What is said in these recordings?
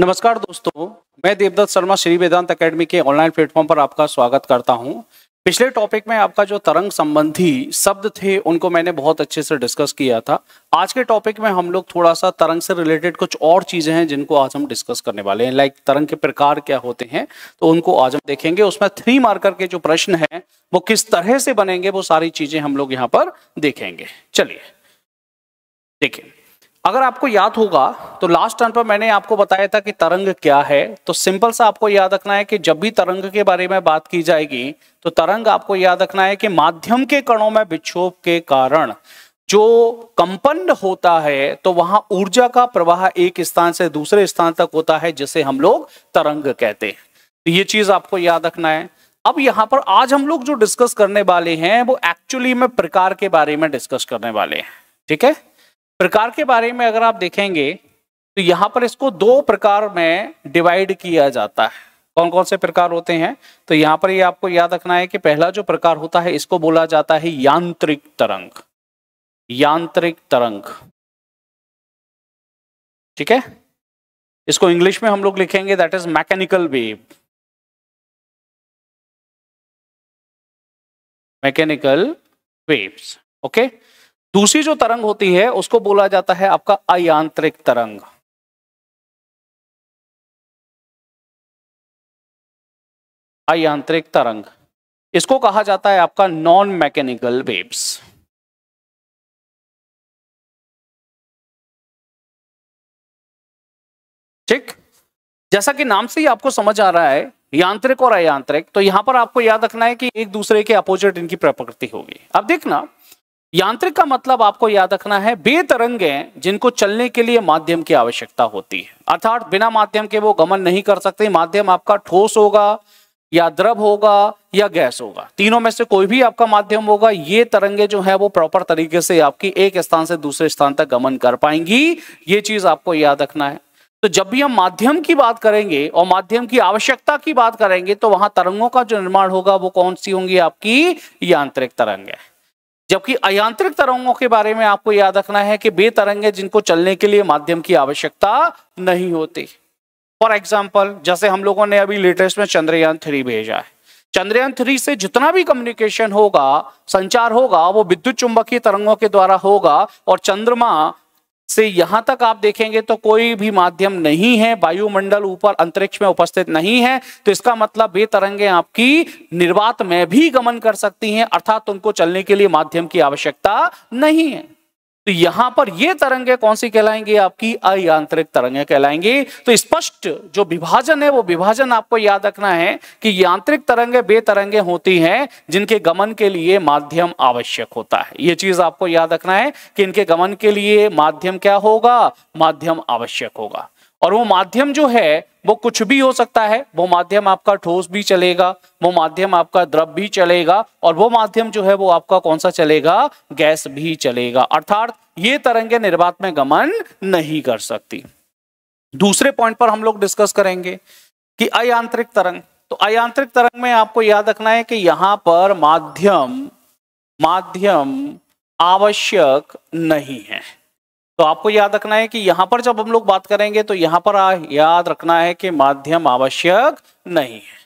नमस्कार दोस्तों मैं देवदत्त शर्मा श्री वेदांत एकेडमी के ऑनलाइन प्लेटफॉर्म पर आपका स्वागत करता हूं पिछले टॉपिक में आपका जो तरंग संबंधी शब्द थे उनको मैंने बहुत अच्छे से डिस्कस किया था आज के टॉपिक में हम लोग थोड़ा सा तरंग से रिलेटेड कुछ और चीजें हैं जिनको आज हम डिस्कस करने वाले हैं लाइक तरंग के प्रकार क्या होते हैं तो उनको आज हम देखेंगे उसमें थ्री मार्कर के जो प्रश्न हैं वो किस तरह से बनेंगे वो सारी चीजें हम लोग यहाँ पर देखेंगे चलिए देखिए अगर आपको याद होगा तो लास्ट टर्न पर मैंने आपको बताया था कि तरंग क्या है तो सिंपल सा आपको याद रखना है कि जब भी तरंग के बारे में बात की जाएगी तो तरंग आपको याद रखना है कि माध्यम के कणों में विक्षोभ के कारण जो कंपन होता है तो वहां ऊर्जा का प्रवाह एक स्थान से दूसरे स्थान तक होता है जिसे हम लोग तरंग कहते हैं तो ये चीज आपको याद रखना है अब यहां पर आज हम लोग जो डिस्कस करने वाले हैं वो एक्चुअली में प्रकार के बारे में डिस्कस करने वाले हैं ठीक है प्रकार के बारे में अगर आप देखेंगे तो यहाँ पर इसको दो प्रकार में डिवाइड किया जाता है कौन कौन से प्रकार होते हैं तो यहाँ पर ये यह आपको याद रखना है कि पहला जो प्रकार होता है इसको बोला जाता है यांत्रिक तरंग यांत्रिक तरंग ठीक है इसको इंग्लिश में हम लोग लिखेंगे that is mechanical wave mechanical waves okay दूसरी जो तरंग होती है उसको बोला जाता है आपका अयांत्रिक तरंग अयांत्रिक तरंग इसको कहा जाता है आपका नॉन मैकेनिकल वेव्स ठीक जैसा कि नाम से ही आपको समझ आ रहा है यांत्रिक और अयांत्रिक तो यहां पर आपको याद रखना है कि एक दूसरे के अपोजिट इनकी प्रकृति होगी अब देखना यांत्रिक का मतलब आपको याद रखना है बेतरंगे जिनको चलने के लिए माध्यम की आवश्यकता होती है अर्थात बिना माध्यम के वो गमन नहीं कर सकते माध्यम आपका ठोस होगा या द्रव होगा या गैस होगा तीनों में से कोई भी आपका माध्यम होगा ये तरंगे जो है वो प्रॉपर तरीके से आपकी एक स्थान से दूसरे स्थान तक गमन कर पाएंगी ये चीज आपको याद रखना है तो जब भी हम माध्यम की बात करेंगे और माध्यम की आवश्यकता की बात करेंगे तो वहां तरंगों का जो निर्माण होगा वो कौन सी होंगी आपकी यांत्रिक तरंग है जबकि अयांत्रिक तरंगों के बारे में आपको याद रखना है कि वे तरंगे जिनको चलने के लिए माध्यम की आवश्यकता नहीं होती फॉर एग्जाम्पल जैसे हम लोगों ने अभी लेटेस्ट में चंद्रयान थ्री भेजा है चंद्रयान थ्री से जितना भी कम्युनिकेशन होगा संचार होगा वो विद्युत चुंबकीय तरंगों के द्वारा होगा और चंद्रमा से यहां तक आप देखेंगे तो कोई भी माध्यम नहीं है वायुमंडल ऊपर अंतरिक्ष में उपस्थित नहीं है तो इसका मतलब ये तरंगे आपकी निर्वात में भी गमन कर सकती हैं अर्थात उनको चलने के लिए माध्यम की आवश्यकता नहीं है तो यहां पर ये तरंगे कौन सी कहलाएंगी आपकी अयांत्रिक तरंगे कहलाएंगी तो स्पष्ट जो विभाजन है वो विभाजन आपको याद रखना है कि यांत्रिक तरंगे बे तरंगे होती हैं जिनके गमन के लिए माध्यम आवश्यक होता है ये चीज आपको याद रखना है कि इनके गमन के लिए माध्यम क्या होगा माध्यम आवश्यक होगा और वो माध्यम जो है वो कुछ भी हो सकता है वो माध्यम आपका ठोस भी चलेगा वो माध्यम आपका द्रव भी चलेगा और वो माध्यम जो है वो आपका कौन सा चलेगा गैस भी चलेगा अर्थात ये तरंगे निर्वात में गमन नहीं कर सकती दूसरे पॉइंट पर हम लोग डिस्कस करेंगे कि अयांत्रिक तरंग तो अयांत्रिक तरंग में आपको याद रखना है कि यहां पर माध्यम माध्यम आवश्यक नहीं है तो आपको याद रखना है कि यहां पर जब हम लोग बात करेंगे तो यहां पर याद रखना है कि माध्यम आवश्यक नहीं है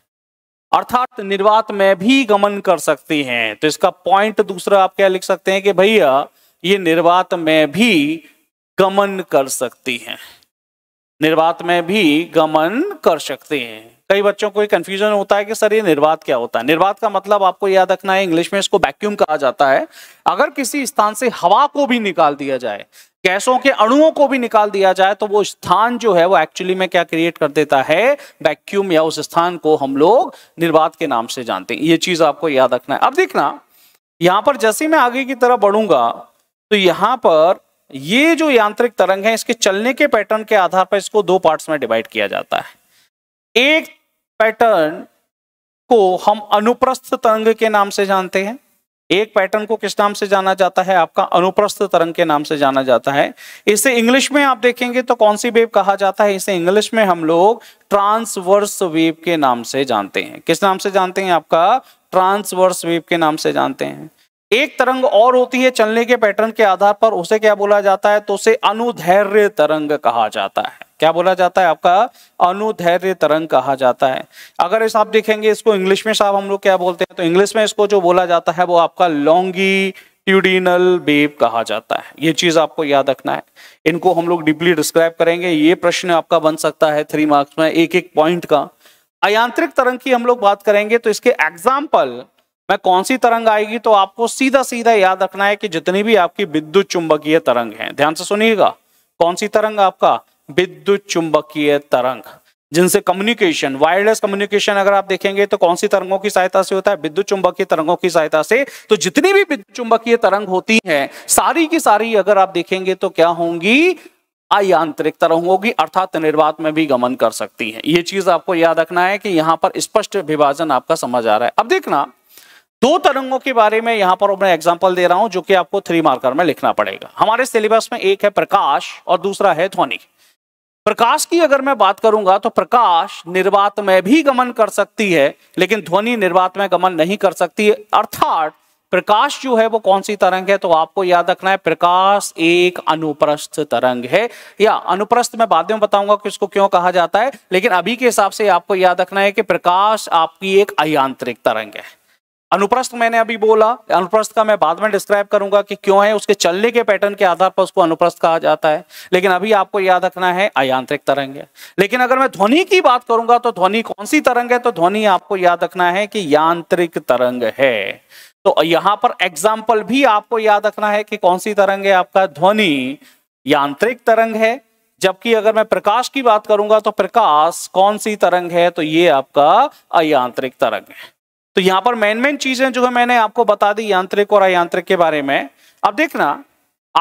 अर्थात निर्वात में भी गमन कर सकती हैं तो इसका पॉइंट दूसरा आप क्या लिख सकते हैं कि भैया ये निर्वात में भी गमन कर सकती हैं निर्वात में भी गमन कर सकते हैं कई बच्चों को ये कंफ्यूजन होता है कि सर ये निर्वात क्या होता है निर्वात का मतलब आपको याद रखना है इंग्लिश में इसको वैक्यूम कहा जाता है अगर किसी स्थान से हवा को भी निकाल दिया जाए गैसों के अणुओं को भी निकाल दिया जाए तो वो स्थान जो है वो एक्चुअली में क्या क्रिएट कर देता है वैक्यूम या उस स्थान को हम लोग निर्वात के नाम से जानते हैं ये चीज आपको याद रखना है अब देखना यहां पर जैसे मैं आगे की तरफ बढ़ूंगा तो यहां पर ये जो यांत्रिक तरंग है इसके चलने के पैटर्न के आधार पर इसको दो पार्ट्स में डिवाइड किया जाता है एक पैटर्न को हम अनुप्रस्थ तरंग के नाम से जानते हैं एक पैटर्न को किस नाम से जाना जाता है आपका अनुप्रस्थ तरंग के नाम से जाना जाता है इसे इंग्लिश में आप देखेंगे तो कौन सी वेव कहा जाता है इसे इंग्लिश में हम लोग ट्रांसवर्स वेव के नाम से जानते हैं किस नाम से जानते हैं आपका ट्रांसवर्स वेव के नाम से जानते हैं एक तरंग और होती है चलने के पैटर्न के आधार पर उसे क्या बोला जाता है तो उसे अनुधैर्य तरंग कहा जाता है क्या बोला जाता है आपका अनुधैर्य तरंग कहा जाता है अगर इस आप देखेंगे इसको इंग्लिश में साहब हम लोग क्या बोलते हैं तो इंग्लिश में इसको जो बोला जाता है वो आपका लॉन्गी ट्यूडिनल बेब कहा जाता है ये चीज आपको याद रखना है इनको हम लोग डीपली डिस्क्राइब करेंगे ये प्रश्न आपका बन सकता है थ्री मार्क्स में एक एक पॉइंट का अयांत्रिक तरंग की हम लोग बात करेंगे तो इसके एग्जाम्पल में कौन सी तरंग आएगी तो आपको सीधा सीधा याद रखना है कि जितनी भी आपकी विद्युत चुंबकीय तरंग है ध्यान से सुनिएगा कौन सी तरंग आपका विद्युत चुंबकीय तरंग जिनसे कम्युनिकेशन वायरलेस कम्युनिकेशन अगर आप देखेंगे तो कौन सी तरंगों की सहायता से होता है विद्युत चुंबकीय तरंगों की सहायता से तो जितनी भी विद्युत चुंबकीय तरंग होती है सारी की सारी अगर आप देखेंगे तो क्या होंगी आयांत्रिक तरंग होगी अर्थात निर्वात में भी गमन कर सकती है ये चीज आपको याद रखना है कि यहाँ पर स्पष्ट विभाजन आपका समझ आ रहा है अब देखना दो तरंगों के बारे में यहां पर मैं एग्जाम्पल दे रहा हूं जो कि आपको थ्री मार्कर में लिखना पड़ेगा हमारे सिलेबस में एक है प्रकाश और दूसरा है ध्वनि प्रकाश की अगर मैं बात करूंगा तो प्रकाश निर्वात में भी गमन कर सकती है लेकिन ध्वनि निर्वात में गमन नहीं कर सकती है अर्थात प्रकाश जो है वो कौन सी तरंग है तो आपको याद रखना है प्रकाश एक अनुप्रस्थ तरंग है या अनुप्रस्थ मैं बाद में बताऊंगा कि इसको क्यों कहा जाता है लेकिन अभी के हिसाब से आपको याद रखना है कि प्रकाश आपकी एक अयांत्रिक तरंग है अनुप्रस्थ मैंने अभी बोला अनुप्रस्थ का मैं बाद में डिस्क्राइब करूंगा कि क्यों है उसके चलने के पैटर्न के आधार पर उसको अनुप्रस्थ कहा जाता है लेकिन अभी आपको याद रखना है अयांत्रिक तरंग है लेकिन अगर मैं ध्वनि की बात करूंगा तो ध्वनि कौन सी तरंग है तो ध्वनि आपको याद रखना है कि यांत्रिक तरंग है तो यहां पर एग्जाम्पल भी आपको याद रखना है कि कौन सी तरंग है आपका ध्वनि यांत्रिक तरंग है जबकि अगर मैं प्रकाश की बात करूंगा तो प्रकाश कौन सी तरंग है तो ये आपका अयांत्रिक तरंग है तो यहां पर मेन मेन चीजें जो है मैंने आपको बता दी यांत्रिक और अयांत्रिक के बारे में अब देखना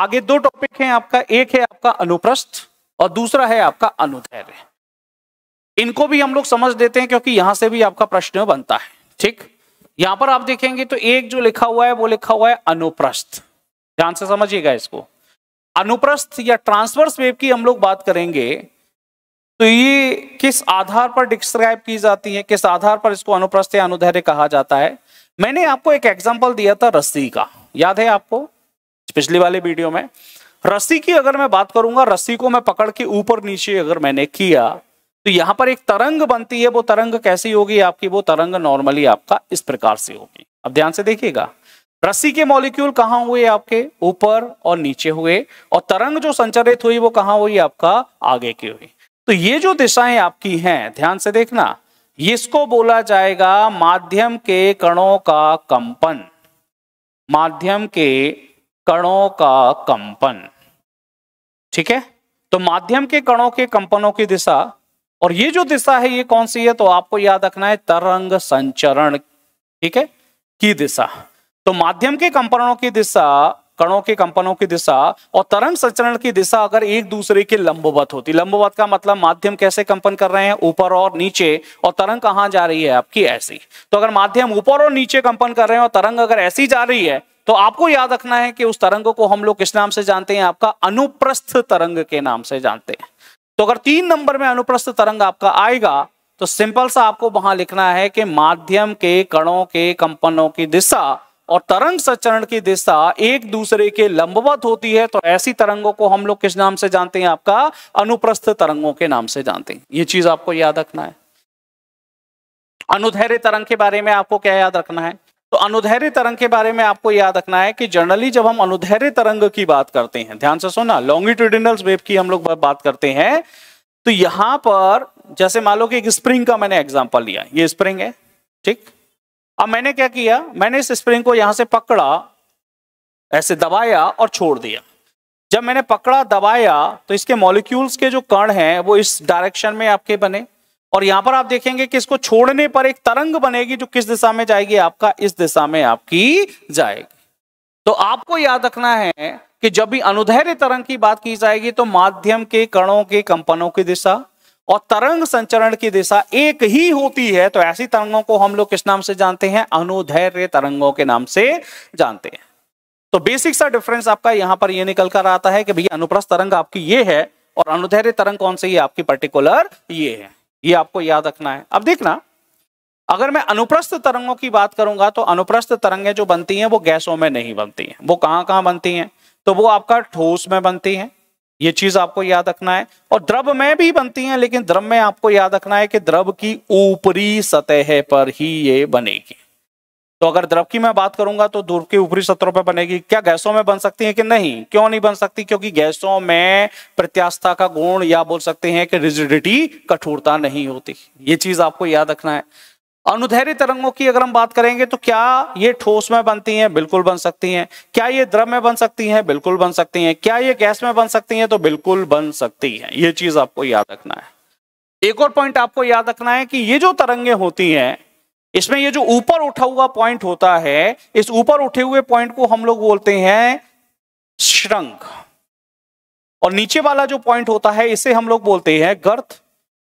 आगे दो टॉपिक हैं आपका एक है आपका अनुप्रस्थ और दूसरा है आपका अनुधैर्य इनको भी हम लोग समझ देते हैं क्योंकि यहां से भी आपका प्रश्न बनता है ठीक यहां पर आप देखेंगे तो एक जो लिखा हुआ है वो लिखा हुआ है अनुप्रस्थ ध्यान से समझिएगा इसको अनुप्रस्थ या ट्रांसवर्स वेव की हम लोग बात करेंगे तो ये किस आधार पर डिस्क्राइब की जाती है किस आधार पर इसको अनुप्रस्थ या अनुधैर्य कहा जाता है मैंने आपको एक एग्जाम्पल दिया था रस्सी का याद है आपको पिछली वाले वीडियो में रस्सी की अगर मैं बात करूंगा रस्सी को मैं पकड़ के ऊपर नीचे अगर मैंने किया तो यहां पर एक तरंग बनती है वो तरंग कैसी होगी आपकी वो तरंग नॉर्मली आपका इस प्रकार से होगी अब ध्यान से देखिएगा रस्सी के मॉलिक्यूल कहां हुए आपके ऊपर और नीचे हुए और तरंग जो संचरित हुई वो कहां हुई आपका आगे की हुई तो ये जो दिशाएं आपकी हैं ध्यान से देखना इसको बोला जाएगा माध्यम के कणों का कंपन माध्यम के कणों का कंपन ठीक है तो माध्यम के कणों के कंपनों की दिशा और ये जो दिशा है ये कौन सी है तो आपको याद रखना है तरंग संचरण ठीक है की दिशा तो माध्यम के कंपनों की दिशा कणों के कंपनों की दिशा और तरंग संचरण की दिशा अगर एक दूसरे के लंबवत होती लंबवत का मतलब माध्यम कैसे कंपन कर रहे हैं ऊपर और नीचे और तरंग कहां जा रही है आपकी ऐसी तो अगर माध्यम ऊपर और नीचे कंपन कर रहे हैं और तरंग अगर ऐसी जा रही है तो आपको याद रखना है कि उस तरंग को हम लोग किस नाम से जानते हैं आपका अनुप्रस्थ तरंग के नाम से जानते हैं तो अगर तीन नंबर में अनुप्रस्थ तरंग आपका आएगा तो सिंपल सा आपको वहां लिखना है कि माध्यम के कणों के कंपनों की दिशा और तरंग संचरण की दिशा एक दूसरे के लंबवत होती है तो ऐसी तरंगों को हम लोग किस नाम से जानते हैं आपका अनुप्रस्थ तरंगों के नाम से जानते हैं ये चीज आपको याद रखना है अनुधैर्य तरंग के बारे में आपको क्या याद रखना है तो अनुधैर्य तरंग के बारे में आपको याद रखना है कि जनरली जब हम अनुधैर्य तरंग की बात करते हैं ध्यान से सुना लॉन्गिट्यूडिनल वेब की हम लोग बात करते हैं तो यहां पर जैसे मान लो कि एक स्प्रिंग का मैंने एग्जाम्पल लिया ये स्प्रिंग है ठीक अब मैंने क्या किया मैंने इस स्प्रिंग को यहां से पकड़ा ऐसे दबाया और छोड़ दिया जब मैंने पकड़ा दबाया तो इसके मॉलिक्यूल्स के जो कण हैं वो इस डायरेक्शन में आपके बने और यहां पर आप देखेंगे कि इसको छोड़ने पर एक तरंग बनेगी जो किस दिशा में जाएगी आपका इस दिशा में आपकी जाएगी तो आपको याद रखना है कि जब भी अनुधैर्य तरंग की बात की जाएगी तो माध्यम के कणों के कंपनों की दिशा और तरंग संचरण की दिशा एक ही होती है तो ऐसी तरंगों को हम लोग किस नाम से जानते हैं अनुधैर्य तरंगों के नाम से जानते हैं तो बेसिक सा डिफरेंस आपका यहां पर यह निकल कर आता है कि भैया अनुप्रस्थ तरंग आपकी ये है और अनुधैर्य तरंग कौन सी ये आपकी पर्टिकुलर ये है ये आपको याद रखना है अब देखना अगर मैं अनुप्रस्थ तरंगों की बात करूंगा तो अनुप्रस्थ तरंगे जो बनती हैं वो गैसों में नहीं बनती हैं वो कहां कहां बनती हैं तो वो आपका ठोस में बनती हैं ये चीज आपको याद रखना है और द्रव में भी बनती हैं लेकिन द्रव में आपको याद रखना है कि द्रव की ऊपरी सतह पर ही ये बनेगी तो अगर द्रव की मैं बात करूंगा तो द्रव की ऊपरी सतहों पर बनेगी क्या गैसों में बन सकती है कि नहीं क्यों नहीं बन सकती क्योंकि गैसों में प्रत्यास्था का गुण या बोल सकते हैं कि रिजिडिटी कठोरता नहीं होती ये चीज आपको याद रखना है अनुधैर्य तरंगों की अगर हम बात करेंगे तो क्या ये ठोस में बनती हैं बिल्कुल बन सकती हैं क्या ये द्रव में बन सकती हैं बिल्कुल बन सकती हैं क्या ये गैस में बन सकती हैं तो बिल्कुल बन सकती हैं ये चीज आपको याद रखना है एक और पॉइंट आपको याद रखना है कि ये जो तरंगे होती हैं इसमें ये जो ऊपर उठा हुआ पॉइंट होता है इस ऊपर उठे हुए पॉइंट को हम लोग बोलते हैं श्रंग और नीचे वाला जो पॉइंट होता है इसे हम लोग बोलते हैं गर्थ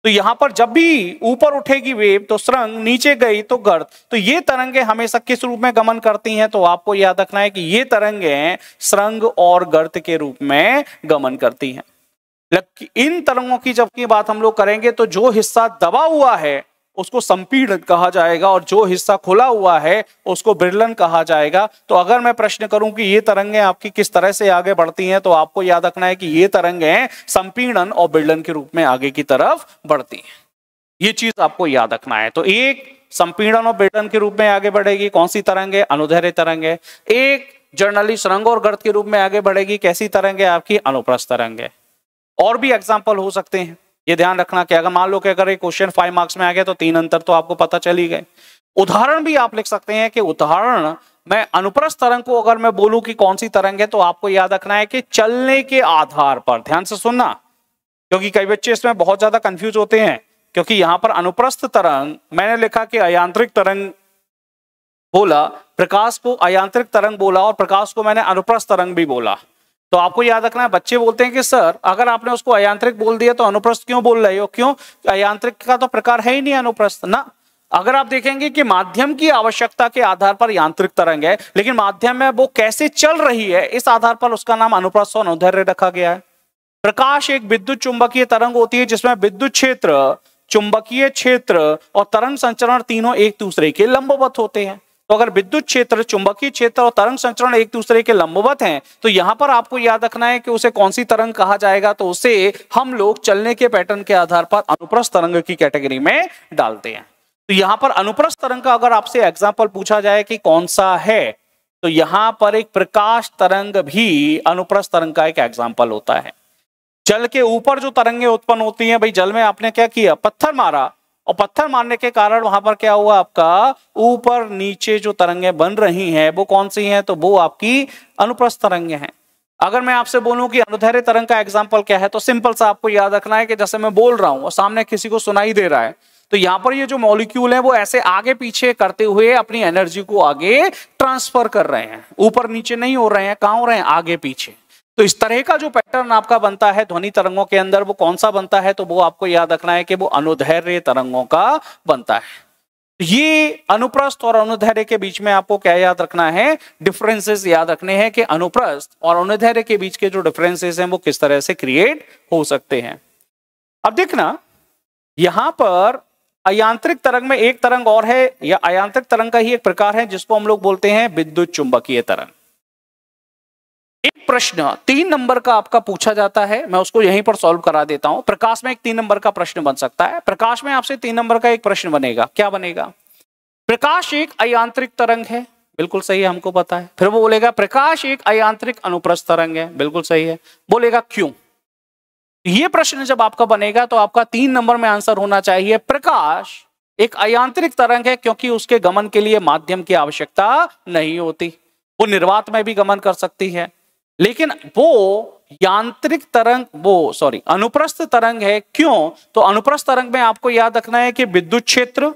तो यहां पर जब भी ऊपर उठेगी वेव तो सुरंग नीचे गई तो गर्द तो ये तरंगे हमेशा किस रूप में गमन करती हैं तो आपको याद रखना है कि ये तरंगे सुरंग और गर्द के रूप में गमन करती हैं इन तरंगों की जबकि बात हम लोग करेंगे तो जो हिस्सा दबा हुआ है उसको संपीड़न कहा जाएगा और जो हिस्सा खुला हुआ है उसको बिरलन कहा जाएगा तो अगर मैं प्रश्न करूं कि ये तरंगे आपकी किस तरह से आगे बढ़ती हैं तो आपको याद रखना है कि ये तरंगे संपीड़न और बिरलन के रूप में आगे की तरफ बढ़ती हैं ये चीज आपको याद रखना है तो एक संपीड़न और बिरलन के रूप में आगे बढ़ेगी कौन सी तरंगे अनुधैर्य है एक जर्नली सुरंग और गर्द के रूप में आगे बढ़ेगी कैसी है आपकी अनुप्रस्थ है और भी एग्जाम्पल हो सकते हैं ये ध्यान रखना कि अगर मान लो कि अगर ये क्वेश्चन फाइव मार्क्स में आ गया तो तीन अंतर तो आपको पता चली गए उदाहरण भी आप लिख सकते हैं कि उदाहरण मैं अनुप्रस्थ तरंग को अगर मैं बोलूं कि कौन सी तरंग है तो आपको याद रखना है कि चलने के आधार पर ध्यान से सुनना क्योंकि कई बच्चे इसमें बहुत ज्यादा कंफ्यूज होते हैं क्योंकि यहां पर अनुप्रस्थ तरंग मैंने लिखा कि अयांत्रिक तरंग बोला प्रकाश को अयांत्रिक तरंग बोला और प्रकाश को मैंने अनुप्रस्थ तरंग भी बोला तो आपको याद रखना है बच्चे बोलते हैं कि सर अगर आपने उसको अयांत्रिक बोल दिया तो अनुप्रस्थ क्यों बोल रहे हो क्यों अयांत्रिक का तो प्रकार है ही नहीं अनुप्रस्थ ना अगर आप देखेंगे कि माध्यम की आवश्यकता के आधार पर यांत्रिक तरंग है लेकिन माध्यम में वो कैसे चल रही है इस आधार पर उसका नाम अनुप्रस्थ और अनुधर्य रखा गया है प्रकाश एक विद्युत चुंबकीय तरंग होती है जिसमें विद्युत क्षेत्र चुंबकीय क्षेत्र और तरंग संचरण तीनों एक दूसरे के लंबवत होते हैं तो अगर विद्युत क्षेत्र चुंबकीय क्षेत्र और तरंग संचरण एक दूसरे के लंबवत हैं तो यहां पर आपको याद रखना है कि उसे कौन सी तरंग कहा जाएगा तो उसे हम लोग चलने के पैटर्न के आधार पर अनुप्रस्थ तरंग की कैटेगरी में डालते हैं तो यहां पर अनुप्रस्थ तरंग का अगर आपसे एग्जाम्पल पूछा जाए कि कौन सा है तो यहां पर एक प्रकाश तरंग भी अनुप्रस्थ तरंग का एक एग्जाम्पल होता है जल के ऊपर जो तरंगे उत्पन्न होती हैं भाई जल में आपने क्या किया पत्थर मारा और पत्थर मारने के कारण वहां पर क्या हुआ आपका ऊपर नीचे जो तरंगे बन रही हैं वो कौन सी हैं तो वो आपकी अनुप्रस्थ तरंगे हैं अगर मैं आपसे बोलूं कि अनुधैर्य तरंग का एग्जाम्पल क्या है तो सिंपल सा आपको याद रखना है कि जैसे मैं बोल रहा हूं और सामने किसी को सुनाई दे रहा है तो यहां पर ये जो मॉलिक्यूल है वो ऐसे आगे पीछे करते हुए अपनी एनर्जी को आगे ट्रांसफर कर रहे हैं ऊपर नीचे नहीं हो रहे हैं कहा हो रहे हैं आगे पीछे तो इस तरह का जो पैटर्न आपका बनता है ध्वनि तरंगों के अंदर वो कौन सा बनता है तो वो आपको याद रखना है कि वो अनुधैर्य तरंगों का बनता है ये अनुप्रस्थ और अनुधैर्य के बीच में आपको क्या याद रखना है डिफरेंसेस याद रखने हैं कि अनुप्रस्थ और अनुधैर्य के बीच के जो डिफरेंसेस हैं वो किस तरह से क्रिएट हो सकते हैं अब देखना यहां पर अयांत्रिक तरंग में एक तरंग और है या अयांत्रिक तरंग का ही एक प्रकार है जिसको हम लोग बोलते हैं विद्युत चुंबकीय तरंग प्रश्न तीन नंबर का आपका पूछा जाता है मैं उसको यहीं पर सॉल्व करा देता हूं प्रकाश में एक तीन नंबर का प्रश्न बन सकता है प्रकाश में आपसे तीन नंबर का एक प्रश्न बनेगा क्या बनेगा प्रकाश एक अयांत्रिक तरंग है बिल्कुल सही है हमको पता है फिर वो बोलेगा प्रकाश एक अयांत्रिक अनुप्रस्थ तरंग है बिल्कुल सही है बोलेगा क्यों ये प्रश्न जब आपका बनेगा तो आपका तीन नंबर में आंसर होना चाहिए प्रकाश एक अयांत्रिक तरंग है क्योंकि उसके गमन के लिए माध्यम की आवश्यकता नहीं होती वो निर्वात में भी गमन कर सकती है लेकिन वो यांत्रिक तरंग वो सॉरी अनुप्रस्थ तरंग है क्यों तो अनुप्रस्थ तरंग में आपको याद रखना है कि विद्युत क्षेत्र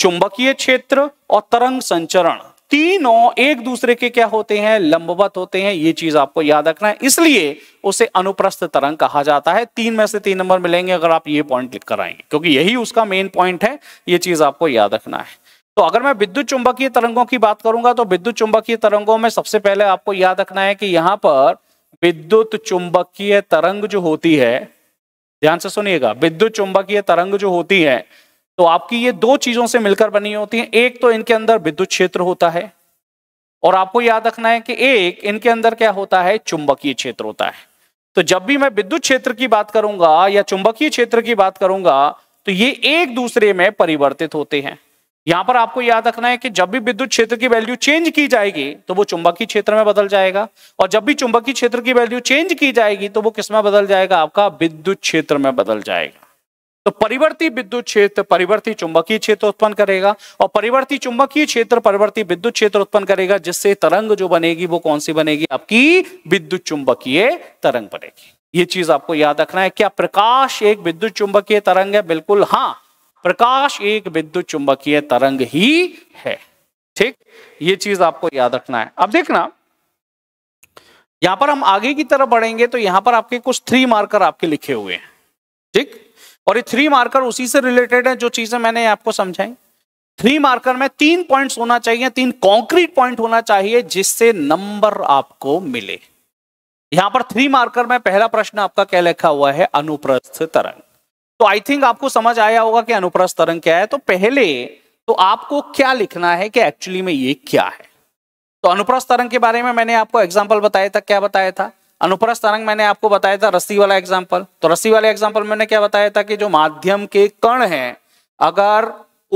चुंबकीय क्षेत्र और तरंग संचरण तीनों एक दूसरे के क्या होते हैं लंबवत होते हैं ये चीज आपको याद रखना है इसलिए उसे अनुप्रस्थ तरंग कहा जाता है तीन में से तीन नंबर मिलेंगे अगर आप ये पॉइंट लिख कर आएंगे क्योंकि यही उसका मेन पॉइंट है ये चीज आपको याद रखना है तो अगर मैं विद्युत चुंबकीय तरंगों की बात करूंगा तो विद्युत चुंबकीय तरंगों में सबसे पहले आपको याद रखना है कि यहां पर विद्युत चुंबकीय तरंग जो होती है ध्यान से सुनिएगा विद्युत चुंबकीय तरंग जो होती है तो आपकी ये दो चीजों से मिलकर बनी होती है एक तो इनके अंदर विद्युत क्षेत्र होता है और आपको याद रखना है कि एक इनके अंदर क्या होता है चुंबकीय क्षेत्र होता है तो जब भी मैं विद्युत क्षेत्र की बात करूंगा या चुंबकीय क्षेत्र की बात करूंगा तो ये एक दूसरे में परिवर्तित होते हैं यहां पर आपको याद रखना है कि जब भी विद्युत क्षेत्र की वैल्यू चेंज की जाएगी तो वो चुंबकीय क्षेत्र में बदल जाएगा और जब भी चुंबकीय क्षेत्र की वैल्यू चेंज की जाएगी तो वो किस में बदल जाएगा आपका विद्युत क्षेत्र में बदल जाएगा तो परिवर्ती विद्युत क्षेत्र परिवर्ती चुंबकीय क्षेत्र उत्पन्न करेगा और परिवर्ती चुंबकीय क्षेत्र परिवर्ती विद्युत क्षेत्र उत्पन्न करेगा जिससे तरंग जो बनेगी वो कौन सी बनेगी आपकी विद्युत चुंबकीय तरंग बनेगी ये चीज आपको याद रखना है क्या प्रकाश एक विद्युत चुंबकीय तरंग है बिल्कुल हाँ प्रकाश एक विद्युत चुंबकीय तरंग ही है ठीक ये चीज आपको याद रखना है अब देखना यहां पर हम आगे की तरफ बढ़ेंगे तो यहां पर आपके कुछ थ्री मार्कर आपके लिखे हुए हैं ठीक और ये थ्री मार्कर उसी से रिलेटेड है जो चीजें मैंने आपको समझाई थ्री मार्कर में तीन पॉइंट्स होना चाहिए तीन कॉन्क्रीट पॉइंट होना चाहिए जिससे नंबर आपको मिले यहां पर थ्री मार्कर में पहला प्रश्न आपका क्या लिखा हुआ है अनुप्रस्थ तरंग तो आई थिंक आपको समझ आया होगा कि अनुप्रस्थ तरंग क्या है तो पहले तो आपको क्या लिखना है कि एक्चुअली में ये क्या है तो अनुप्रस्थ तरंग के बारे में मैंने आपको एग्जाम्पल बताया था क्या बताया था अनुप्रस्थ तरंग मैंने आपको बताया था रस्सी वाला एग्जाम्पल तो रस्सी वाले एग्जाम्पल मैंने क्या बताया था कि जो माध्यम के कण है अगर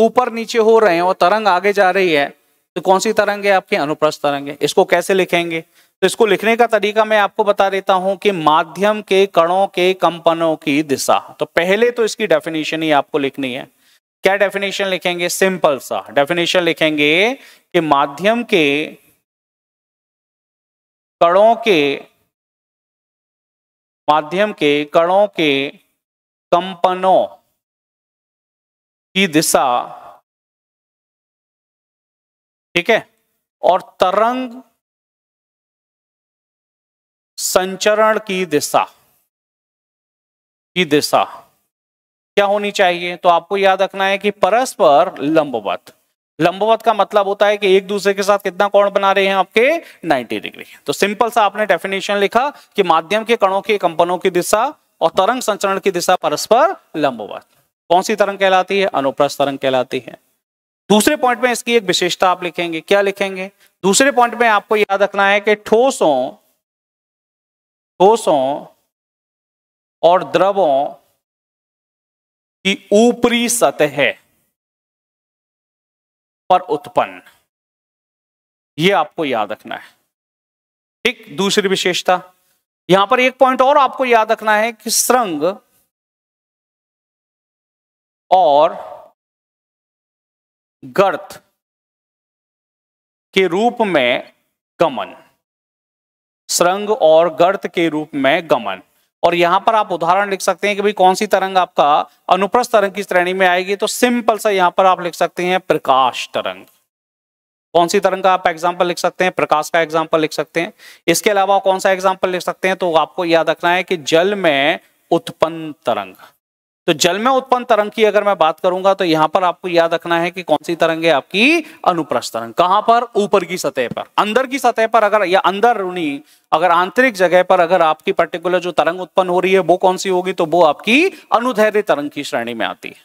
ऊपर नीचे हो रहे हैं और तरंग आगे जा रही है तो कौन सी तरंग है आपकी अनुप्रस्थ तरंग है इसको कैसे लिखेंगे तो इसको लिखने का तरीका मैं आपको बता देता हूं कि माध्यम के कणों के कंपनों की दिशा तो पहले तो इसकी डेफिनेशन ही आपको लिखनी है क्या डेफिनेशन लिखेंगे सिंपल सा डेफिनेशन लिखेंगे कि माध्यम के कणों के माध्यम के कणों के कंपनों की दिशा ठीक है और तरंग संचरण की दिशा की दिशा क्या होनी चाहिए तो आपको याद रखना है कि परस्पर लंबवत लंबवत का मतलब होता है कि एक दूसरे के साथ कितना कोण बना रहे हैं आपके 90 डिग्री तो सिंपल सा आपने डेफिनेशन लिखा कि माध्यम के कणों के कंपनों की दिशा और तरंग संचरण की दिशा परस्पर लंबवत कौन सी तरंग कहलाती है अनुप्रस्थ तरंग कहलाती है दूसरे पॉइंट में इसकी एक विशेषता आप लिखेंगे क्या लिखेंगे दूसरे पॉइंट में आपको याद रखना है कि ठोसों ठोसों और द्रवों की ऊपरी सतह पर उत्पन्न यह आपको याद रखना है ठीक दूसरी विशेषता यहां पर एक पॉइंट और आपको याद रखना है कि श्रृंग और गर्त के रूप में गमन सुरंग और गर्त के रूप में गमन और यहां पर आप उदाहरण लिख सकते हैं कि भाई कौन सी तरंग आपका अनुप्रस्थ तरंग की श्रेणी में आएगी तो सिंपल सा यहां पर आप लिख सकते हैं प्रकाश तरंग कौन सी तरंग का आप एग्जाम्पल लिख सकते हैं प्रकाश का एग्जाम्पल लिख सकते हैं इसके अलावा कौन सा एग्जाम्पल लिख सकते हैं तो आपको याद रखना है कि जल में उत्पन्न तरंग तो जल में उत्पन्न तरंग की अगर मैं बात करूंगा तो यहां पर आपको याद रखना है कि कौन सी तरंग है आपकी अनुप्रस्थ तरंग कहां पर ऊपर की सतह पर अंदर की सतह पर अगर या रूनी अगर आंतरिक जगह पर अगर आपकी पर्टिकुलर जो तरंग उत्पन्न हो रही है वो कौन सी होगी तो वो आपकी अनुधैर्य तरंग की श्रेणी में आती है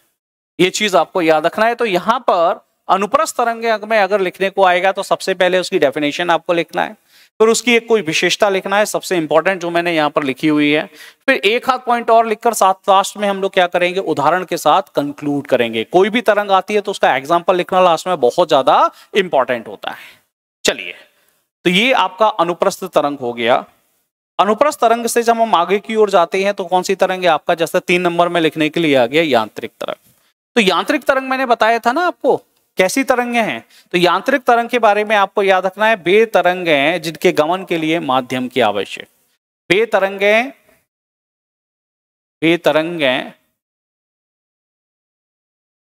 ये चीज आपको याद रखना है तो यहां पर अनुप्रस्थ तरंग में अगर लिखने को आएगा तो सबसे पहले उसकी डेफिनेशन आपको लिखना है फिर उसकी एक कोई विशेषता लिखना है सबसे इंपॉर्टेंट जो मैंने यहाँ पर लिखी हुई है फिर एक हाथ पॉइंट और लिखकर साथ लास्ट में हम लोग क्या करेंगे उदाहरण के साथ कंक्लूड करेंगे कोई भी तरंग आती है तो उसका एग्जाम्पल लिखना लास्ट में बहुत ज्यादा इंपॉर्टेंट होता है चलिए तो ये आपका अनुप्रस्थ तरंग हो गया अनुप्रस्थ तरंग से जब हम आगे की ओर जाते हैं तो कौन सी तरंग है आपका जैसे तीन नंबर में लिखने के लिए आ गया यांत्रिक तरंग तो यांत्रिक तरंग मैंने बताया था ना आपको कैसी तरंगे हैं तो यांत्रिक तरंग के बारे में आपको याद रखना है बेतरंग हैं जिनके गमन के लिए माध्यम की आवश्यक बेतरंग तरंगे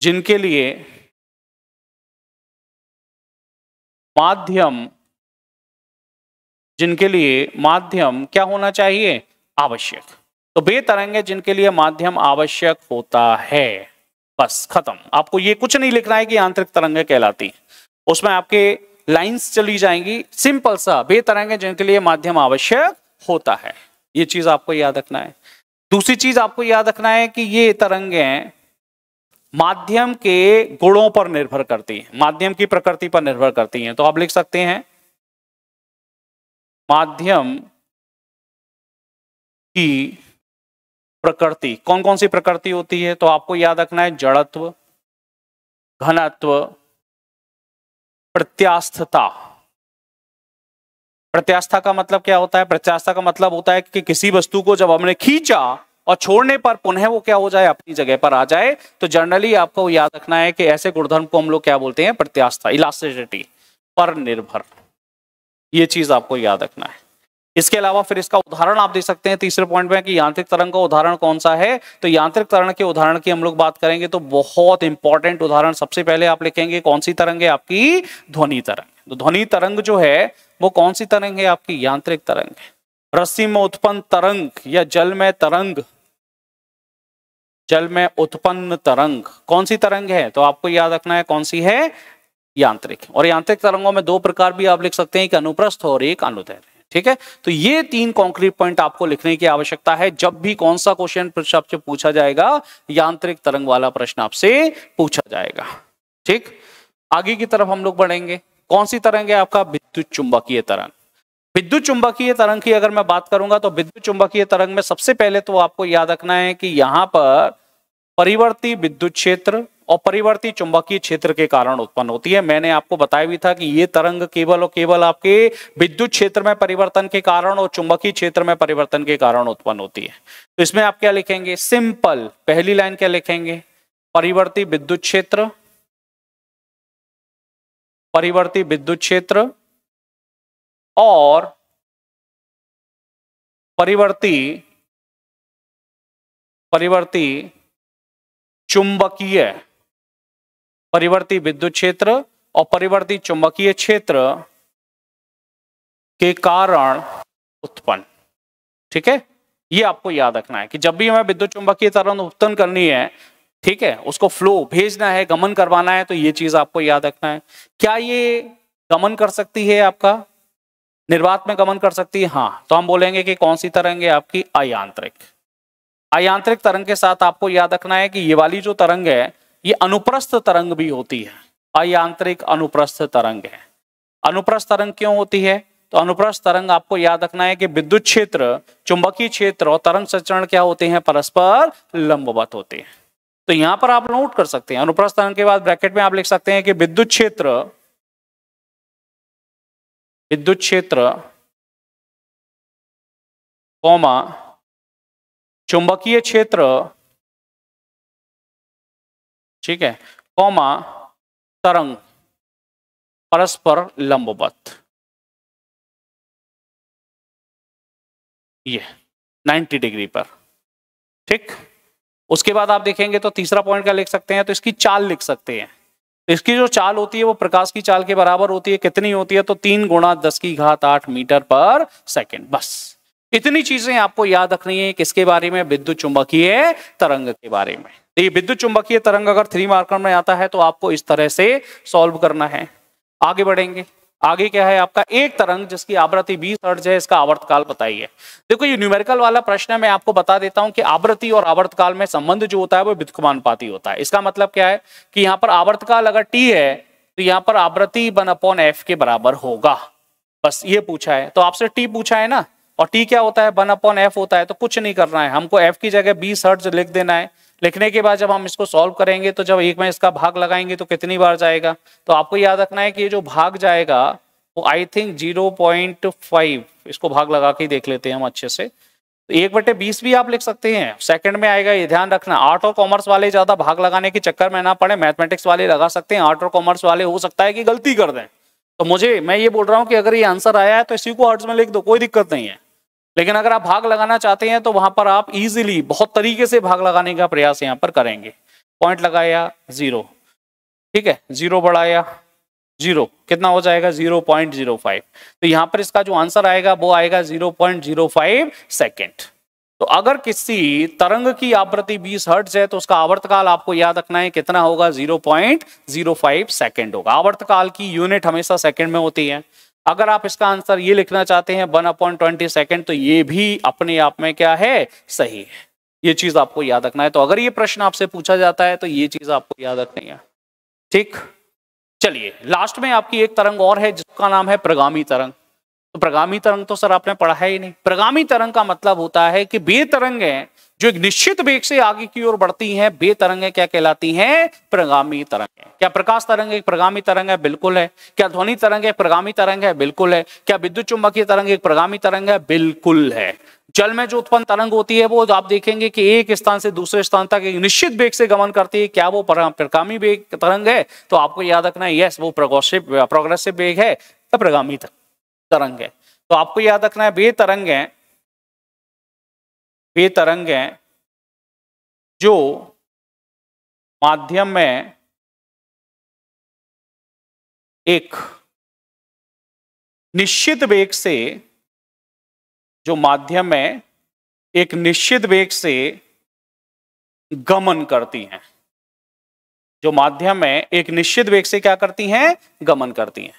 जिनके लिए माध्यम जिनके लिए माध्यम क्या होना चाहिए आवश्यक तो बेतरंग जिनके लिए माध्यम आवश्यक होता है बस खत्म आपको ये कुछ नहीं लिखना है कि आंतरिक तरंगे कहलाती उसमें आपके लाइंस चली जाएंगी सिंपल सा वे जिनके लिए माध्यम आवश्यक होता है ये चीज आपको याद रखना है दूसरी चीज आपको याद रखना है कि ये तरंगे माध्यम के गुणों पर निर्भर करती हैं माध्यम की प्रकृति पर निर्भर करती हैं तो आप लिख सकते हैं माध्यम की प्रकृति कौन कौन सी प्रकृति होती है तो आपको याद रखना है जड़त्व घनत्व प्रत्यास्थता प्रत्यास्था का मतलब क्या होता है प्रत्यास्था का मतलब होता है कि, किसी वस्तु को जब हमने खींचा और छोड़ने पर पुनः वो क्या हो जाए अपनी जगह पर आ जाए तो जनरली आपको याद रखना है कि ऐसे गुणधर्म को हम लोग क्या बोलते हैं प्रत्यास्था इलास्टिसिटी पर निर्भर ये चीज आपको याद रखना है इसके अलावा फिर इसका उदाहरण आप देख सकते हैं तीसरे पॉइंट में कि यांत्रिक तरंग का उदाहरण कौन सा है तो यांत्रिक तरंग के उदाहरण की हम लोग बात करेंगे तो बहुत इंपॉर्टेंट उदाहरण सबसे पहले आप लिखेंगे कौन सी तरंग है आपकी ध्वनि तरंग तो ध्वनि तरंग जो है वो कौन सी तरंग है आपकी यांत्रिक तरंग रस्सी में उत्पन्न तरंग या जल में तरंग जल में उत्पन्न तरंग कौन सी तरंग है तो आपको याद रखना है कौन सी है यांत्रिक और यांत्रिक तरंगों में दो प्रकार भी आप लिख सकते हैं एक अनुप्रस्थ और एक अनुदैर्य ठीक है तो ये तीन कॉन्क्रीट पॉइंट आपको लिखने की आवश्यकता है जब भी कौन सा क्वेश्चन आपसे पूछा जाएगा यांत्रिक तरंग वाला प्रश्न आपसे पूछा जाएगा ठीक आगे की तरफ हम लोग बढ़ेंगे कौन सी तरंग है आपका विद्युत चुंबकीय तरंग विद्युत चुंबकीय तरंग की अगर मैं बात करूंगा तो विद्युत चुंबकीय तरंग में सबसे पहले तो आपको याद रखना है कि यहां पर परिवर्ती विद्युत क्षेत्र और परिवर्ती चुंबकीय क्षेत्र के कारण उत्पन्न होती है मैंने आपको बताया भी था कि ये तरंग केवल और केवल आपके विद्युत क्षेत्र में परिवर्तन के कारण और चुंबकीय क्षेत्र में परिवर्तन के कारण उत्पन्न होती है तो इसमें आप क्या लिखेंगे सिंपल पहली लाइन क्या लिखेंगे परिवर्ती विद्युत क्षेत्र परिवर्ती विद्युत क्षेत्र और परिवर्ती परिवर्ती चुंबकीय परिवर्ती विद्युत क्षेत्र और परिवर्ती चुंबकीय क्षेत्र के कारण उत्पन्न ठीक है ये आपको याद रखना है कि जब भी हमें विद्युत चुंबकीय तरंग उत्पन्न करनी है ठीक है उसको फ्लो भेजना है गमन करवाना है तो ये चीज आपको याद रखना है क्या ये गमन कर सकती है आपका निर्वात में गमन कर सकती है हाँ तो हम बोलेंगे कि कौन सी तरंग है आपकी अयांत्रिक अयांत्रिक तरंग के साथ आपको याद रखना है कि ये वाली जो तरंग है ये अनुप्रस्थ तरंग भी होती है अयांत्रिक अनुप्रस्थ तरंग है अनुप्रस्थ तरंग क्यों होती है तो अनुप्रस्थ तरंग आपको याद रखना है कि विद्युत क्षेत्र चुंबकीय क्षेत्र और तरंग संचरण क्या होते हैं परस्पर लंबवत होते हैं तो यहां पर आप नोट कर सकते हैं अनुप्रस्थ तरंग के बाद ब्रैकेट में आप लिख सकते हैं कि विद्युत क्षेत्र विद्युत क्षेत्र कौमा चुंबकीय क्षेत्र ठीक है कौमा तरंग परस्पर लंबवत ये 90 डिग्री पर ठीक उसके बाद आप देखेंगे तो तीसरा पॉइंट क्या लिख सकते हैं तो इसकी चाल लिख सकते हैं इसकी जो चाल होती है वो प्रकाश की चाल के बराबर होती है कितनी होती है तो तीन गुणा दस की घात आठ मीटर पर सेकेंड बस इतनी चीजें आपको याद रखनी है किसके बारे में विद्युत चुंबकीय तरंग के बारे में ये विद्युत चुंबकीय तरंग अगर थ्री मार्कर में आता है तो आपको इस तरह से सॉल्व करना है आगे बढ़ेंगे आगे क्या है आपका एक तरंग जिसकी आवृत्ति 20 हर्ट्ज है इसका आवर्तकाल बताइए देखो ये न्यूमेरिकल वाला प्रश्न है मैं आपको बता देता हूं कि आवृत्ति और आवर्तकाल में संबंध जो होता है वो पाती होता है इसका मतलब क्या है कि यहाँ पर आवर्तकाल अगर टी है तो यहाँ पर आवृत्ति बन अपॉन एफ के बराबर होगा बस ये पूछा है तो आपसे टी पूछा है ना और टी क्या होता है वन अपॉन एफ होता है तो कुछ नहीं करना है हमको एफ की जगह बीस हर्ट्ज लिख देना है लिखने के बाद जब हम इसको सॉल्व करेंगे तो जब एक में इसका भाग लगाएंगे तो कितनी बार जाएगा तो आपको याद रखना है कि ये जो भाग जाएगा वो I think zero point five इसको भाग लगा के देख लेते हैं हम अच्छे से तो एक बटे बीस भी आप लिख सकते हैं सेकंड में आएगा ये ध्यान रखना आर्ट और कॉमर्स वाले ज़्यादा भाग लगाने के चक्कर में ना पड़े मैथमेटिक्स वाले लगा सकते हैं आर्ट और कॉमर्स वाले हो सकता है कि गलती कर दें तो मुझे मैं ये बोल रहा हूँ कि अगर ये आंसर आया है तो इसी को आर्ट्स में लिख दो कोई दिक्कत नहीं है लेकिन अगर आप भाग लगाना चाहते हैं तो वहां पर आप इजिली बहुत तरीके से भाग लगाने का प्रयास यहां पर करेंगे पॉइंट लगाया जीरो ठीक है जीरो बढ़ाया जीरो कितना हो जाएगा जीरो पॉइंट जीरो फाइव तो यहां पर इसका जो आंसर आएगा वो आएगा zero point zero five second तो अगर किसी तरंग की आवृत्ति बीस हर्ट्ज है तो उसका आवर्तकाल आपको याद रखना है कितना होगा फाइव सेकेंड होगा आवर्तकाल की यूनिट हमेशा सेकेंड में होती है अगर आप इसका आंसर ये लिखना चाहते हैं वन अपॉइंट ट्वेंटी सेकेंड तो ये भी अपने आप में क्या है सही है ये चीज आपको याद रखना है तो अगर ये प्रश्न आपसे पूछा जाता है तो ये चीज आपको याद रखनी है ठीक चलिए लास्ट में आपकी एक तरंग और है जिसका नाम है प्रगामी तरंग तो प्रगामी तरंग तो सर आपने पढ़ा है ही नहीं प्रगामी तरंग का मतलब होता है कि बे तरंगें जो एक निश्चित वेग से आगे की ओर बढ़ती हैं बे तरंगें क्या कहलाती हैं प्रगामी तरंगे क्या प्रकाश तरंग एक प्रगामी तरंग है बिल्कुल है क्या ध्वनि तरंग एक प्रगामी तरंग है बिल्कुल है क्या विद्युत चुंबकीय तरंग एक प्रगामी तरंग है बिल्कुल है जल में जो उत्पन्न तरंग होती है वो आप देखेंगे कि एक स्थान से दूसरे स्थान तक एक निश्चित वेग से गमन करती है क्या वो प्रगामी वेग तरंग है तो आपको याद रखना है यस वो प्रोग्रेसिव प्रोग्रेसिव वेग है तो प्रगामी तरंग है तो आपको याद रखना है वे तरंग है वे तरंगें जो माध्यम में एक निश्चित वेग से जो माध्यम में एक निश्चित वेग से गमन करती हैं जो माध्यम में एक निश्चित वेग से क्या करती हैं गमन करती हैं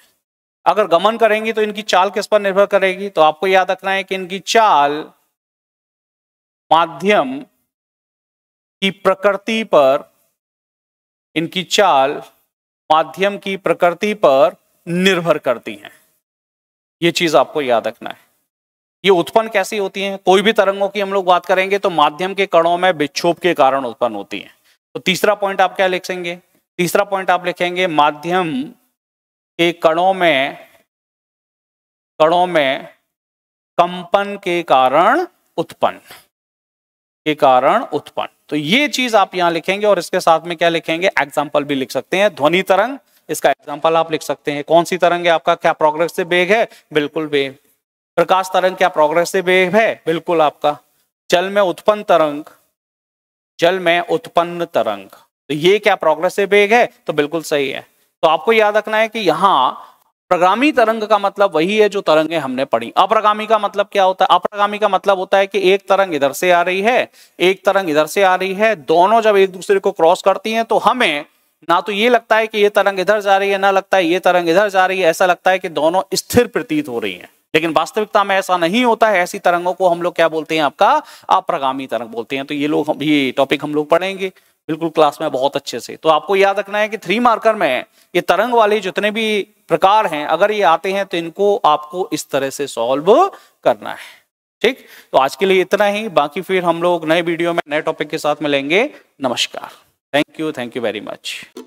अगर गमन करेंगी तो इनकी चाल किस पर निर्भर करेगी तो आपको याद रखना है कि इनकी चाल माध्यम की प्रकृति पर इनकी चाल माध्यम की प्रकृति पर निर्भर करती हैं ये चीज आपको याद रखना है ये उत्पन्न कैसी होती हैं कोई भी तरंगों की हम लोग बात करेंगे तो माध्यम के कणों में विक्षोभ के कारण उत्पन्न होती हैं तो तीसरा पॉइंट आप क्या लिखेंगे तीसरा पॉइंट आप लिखेंगे माध्यम के कणों में कणों में कंपन के कारण उत्पन्न के कारण उत्पन्न तो ये चीज आप यहां लिखेंगे और इसके साथ में क्या लिखेंगे एग्जाम्पल भी लिख सकते हैं ध्वनि तरंग इसका एग्जाम्पल आप लिख सकते हैं कौन सी तरंग है आपका क्या प्रोग्रेस से बेग है बिल्कुल बेग प्रकाश तरंग क्या प्रोग्रेस से बेग है बिल्कुल आपका जल में उत्पन्न तरंग जल में उत्पन्न तरंग तो ये क्या प्रोग्रेस से बेग है तो बिल्कुल सही है तो आपको याद रखना है कि यहां प्रगामी तरंग का मतलब वही है जो तरंगें हमने पढ़ी अप्रगामी का मतलब क्या होता है अप्रगामी का मतलब होता है कि एक तरंग इधर से आ रही है एक तरंग इधर से आ रही है दोनों जब एक दूसरे को क्रॉस करती हैं तो हमें ना तो ये लगता है कि ये तरंग इधर जा रही है ना लगता है ये तरंग इधर जा रही है ऐसा लगता है कि दोनों स्थिर प्रतीत हो रही है लेकिन वास्तविकता में ऐसा नहीं होता है ऐसी तरंगों को हम लोग क्या बोलते हैं आपका अप्रगामी तरंग बोलते हैं तो ये लोग ये टॉपिक हम लोग पढ़ेंगे बिल्कुल क्लास में बहुत अच्छे से तो आपको याद रखना है कि थ्री मार्कर में ये तरंग वाले जितने भी प्रकार हैं अगर ये आते हैं तो इनको आपको इस तरह से सॉल्व करना है ठीक तो आज के लिए इतना ही बाकी फिर हम लोग नए वीडियो में नए टॉपिक के साथ मिलेंगे नमस्कार thank you thank you very much